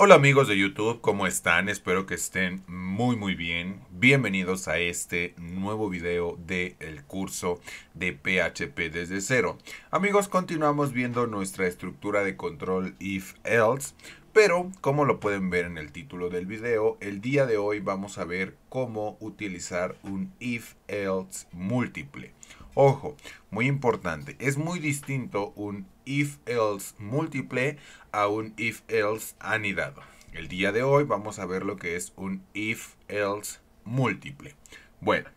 Hola amigos de YouTube, ¿cómo están? Espero que estén muy muy bien. Bienvenidos a este nuevo video del el curso de PHP desde cero. Amigos, continuamos viendo nuestra estructura de control if-else, pero como lo pueden ver en el título del video, el día de hoy vamos a ver cómo utilizar un if-else múltiple Ojo, muy importante, es muy distinto un if-else múltiple a un if-else anidado. El día de hoy vamos a ver lo que es un if-else múltiple. Bueno,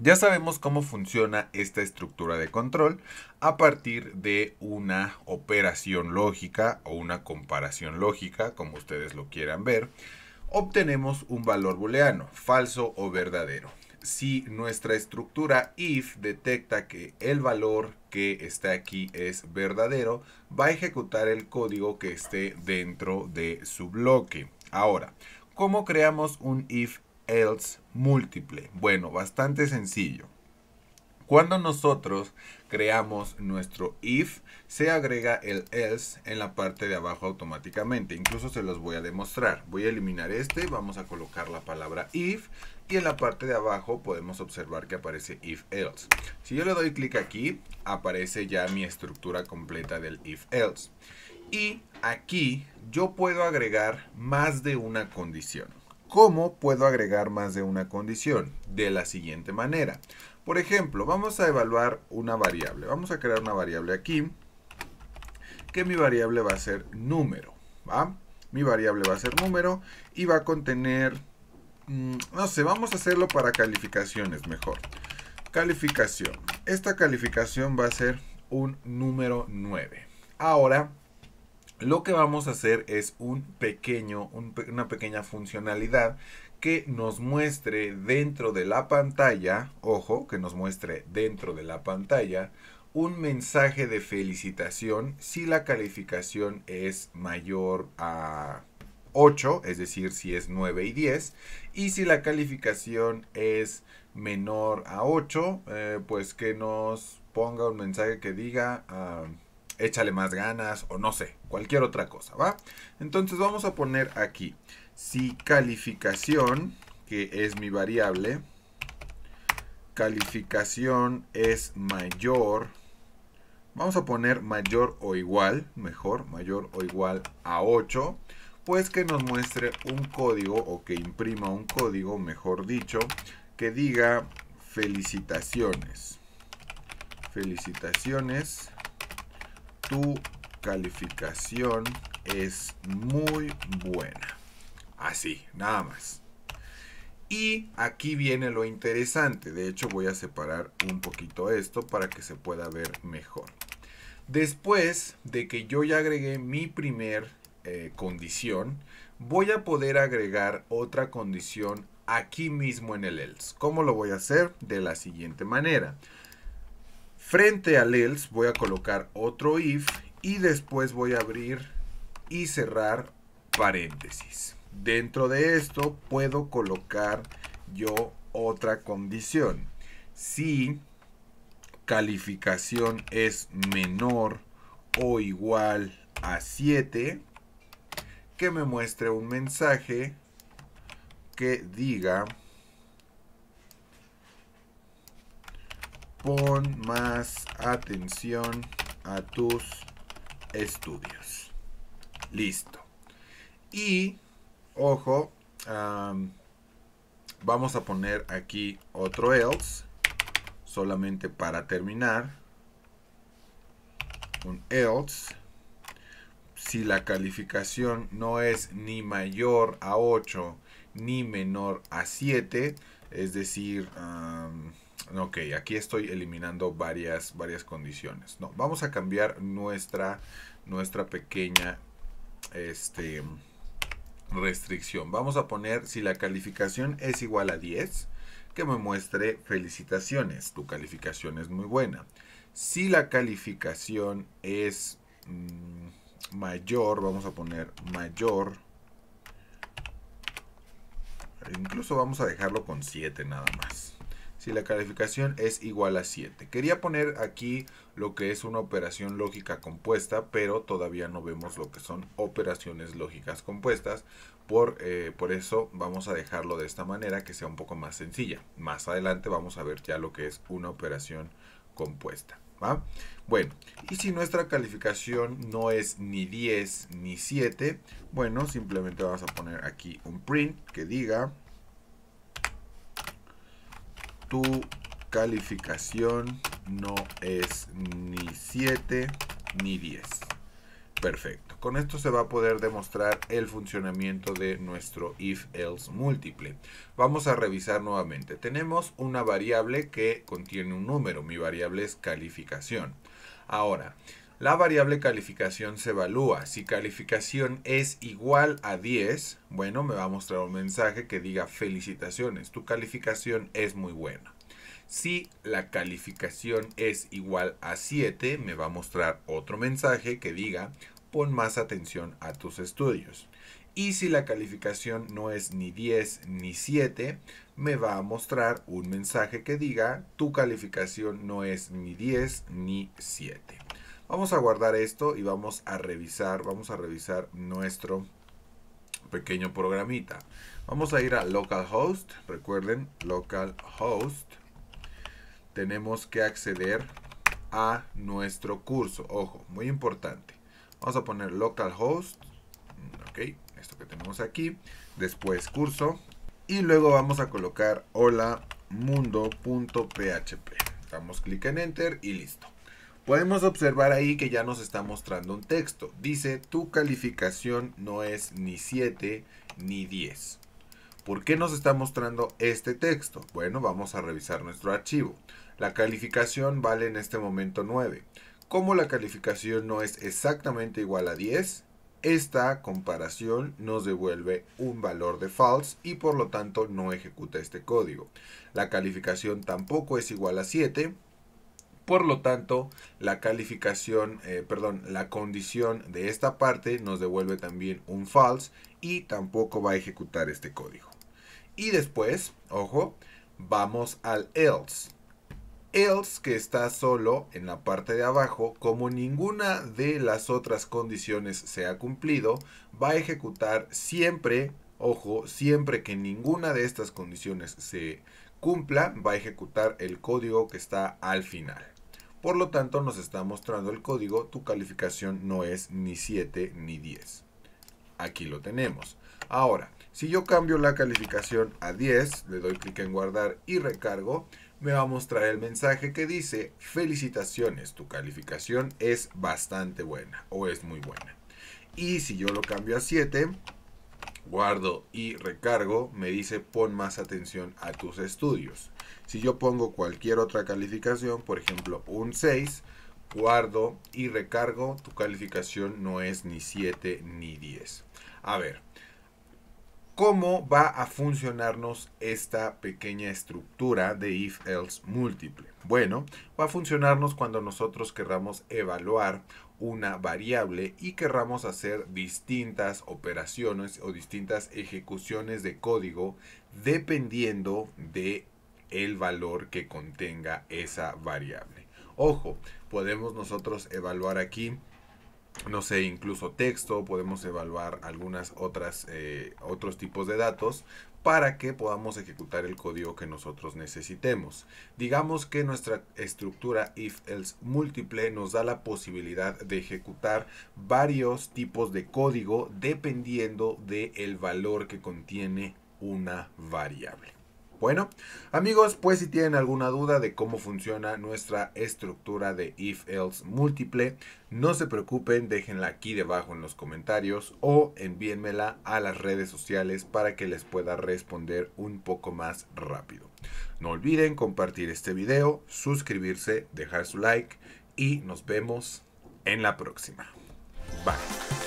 ya sabemos cómo funciona esta estructura de control a partir de una operación lógica o una comparación lógica, como ustedes lo quieran ver. Obtenemos un valor booleano, falso o verdadero si nuestra estructura if detecta que el valor que está aquí es verdadero, va a ejecutar el código que esté dentro de su bloque. Ahora, ¿cómo creamos un if else múltiple? Bueno, bastante sencillo. Cuando nosotros creamos nuestro if, se agrega el else en la parte de abajo automáticamente. Incluso se los voy a demostrar. Voy a eliminar este, vamos a colocar la palabra if y en la parte de abajo podemos observar que aparece if else. Si yo le doy clic aquí, aparece ya mi estructura completa del if else. Y aquí yo puedo agregar más de una condición. ¿Cómo puedo agregar más de una condición? De la siguiente manera. Por ejemplo, vamos a evaluar una variable. Vamos a crear una variable aquí, que mi variable va a ser número, ¿va? Mi variable va a ser número y va a contener, mm, no sé, vamos a hacerlo para calificaciones mejor. Calificación. Esta calificación va a ser un número 9. Ahora, lo que vamos a hacer es un pequeño, una pequeña funcionalidad que nos muestre dentro de la pantalla, ojo, que nos muestre dentro de la pantalla, un mensaje de felicitación si la calificación es mayor a 8, es decir, si es 9 y 10, y si la calificación es menor a 8, eh, pues que nos ponga un mensaje que diga... Ah, échale más ganas o no sé, cualquier otra cosa, ¿va? Entonces vamos a poner aquí si calificación, que es mi variable, calificación es mayor, vamos a poner mayor o igual, mejor, mayor o igual a 8, pues que nos muestre un código o que imprima un código, mejor dicho, que diga felicitaciones. Felicitaciones, tu calificación es muy buena. Así, nada más. Y aquí viene lo interesante. De hecho, voy a separar un poquito esto para que se pueda ver mejor. Después de que yo ya agregué mi primer eh, condición, voy a poder agregar otra condición aquí mismo en el else. ¿Cómo lo voy a hacer? De la siguiente manera. Frente al else voy a colocar otro if y después voy a abrir y cerrar paréntesis. Dentro de esto puedo colocar yo otra condición. Si calificación es menor o igual a 7, que me muestre un mensaje que diga pon más atención a tus estudios. Listo. Y Ojo, vamos a poner aquí otro else, solamente para terminar. Un else. Si la calificación no es ni mayor a 8 ni menor a 7, es decir, ok, aquí estoy eliminando varias, varias condiciones. No, vamos a cambiar nuestra, nuestra pequeña, este, restricción. Vamos a poner si la calificación es igual a 10, que me muestre felicitaciones, tu calificación es muy buena. Si la calificación es mm, mayor, vamos a poner mayor. Incluso vamos a dejarlo con 7 nada más si la calificación es igual a 7. Quería poner aquí lo que es una operación lógica compuesta, pero todavía no vemos lo que son operaciones lógicas compuestas. Por, eh, por eso vamos a dejarlo de esta manera que sea un poco más sencilla. Más adelante vamos a ver ya lo que es una operación compuesta. Bueno, y si nuestra calificación no es ni 10 ni 7, bueno, simplemente vamos a poner aquí un print que diga tu calificación no es ni 7 ni 10. Perfecto. Con esto se va a poder demostrar el funcionamiento de nuestro if-else múltiple. Vamos a revisar nuevamente. Tenemos una variable que contiene un número. Mi variable es calificación. Ahora, la variable calificación se evalúa. Si calificación es igual a 10, bueno, me va a mostrar un mensaje que diga felicitaciones, tu calificación es muy buena. Si la calificación es igual a 7, me va a mostrar otro mensaje que diga pon más atención a tus estudios. Y si la calificación no es ni 10 ni 7, me va a mostrar un mensaje que diga tu calificación no es ni 10 ni 7. Vamos a guardar esto y vamos a revisar, vamos a revisar nuestro pequeño programita. Vamos a ir a localhost, recuerden, localhost. Tenemos que acceder a nuestro curso, ojo, muy importante. Vamos a poner localhost, ok, esto que tenemos aquí, después curso y luego vamos a colocar hola mundo.php. Damos clic en enter y listo. Podemos observar ahí que ya nos está mostrando un texto. Dice, tu calificación no es ni 7 ni 10. ¿Por qué nos está mostrando este texto? Bueno, vamos a revisar nuestro archivo. La calificación vale en este momento 9. Como la calificación no es exactamente igual a 10, esta comparación nos devuelve un valor de false y por lo tanto no ejecuta este código. La calificación tampoco es igual a 7, por lo tanto, la calificación, eh, perdón, la condición de esta parte nos devuelve también un false y tampoco va a ejecutar este código. Y después, ojo, vamos al else. Else que está solo en la parte de abajo, como ninguna de las otras condiciones se ha cumplido, va a ejecutar siempre, ojo, siempre que ninguna de estas condiciones se cumpla, va a ejecutar el código que está al final. Por lo tanto, nos está mostrando el código, tu calificación no es ni 7 ni 10. Aquí lo tenemos. Ahora, si yo cambio la calificación a 10, le doy clic en guardar y recargo, me va a mostrar el mensaje que dice, felicitaciones, tu calificación es bastante buena o es muy buena. Y si yo lo cambio a 7, guardo y recargo, me dice pon más atención a tus estudios. Si yo pongo cualquier otra calificación, por ejemplo un 6, guardo y recargo, tu calificación no es ni 7 ni 10. A ver, ¿cómo va a funcionarnos esta pequeña estructura de if-else múltiple? Bueno, va a funcionarnos cuando nosotros querramos evaluar una variable y querramos hacer distintas operaciones o distintas ejecuciones de código dependiendo de el valor que contenga esa variable. Ojo, podemos nosotros evaluar aquí no sé, incluso texto, podemos evaluar algunas otras, eh, otros tipos de datos para que podamos ejecutar el código que nosotros necesitemos. Digamos que nuestra estructura if-else múltiple nos da la posibilidad de ejecutar varios tipos de código dependiendo del valor que contiene una variable. Bueno, amigos, pues si tienen alguna duda de cómo funciona nuestra estructura de if-else múltiple, no se preocupen, déjenla aquí debajo en los comentarios o envíenmela a las redes sociales para que les pueda responder un poco más rápido. No olviden compartir este video, suscribirse, dejar su like y nos vemos en la próxima. Bye.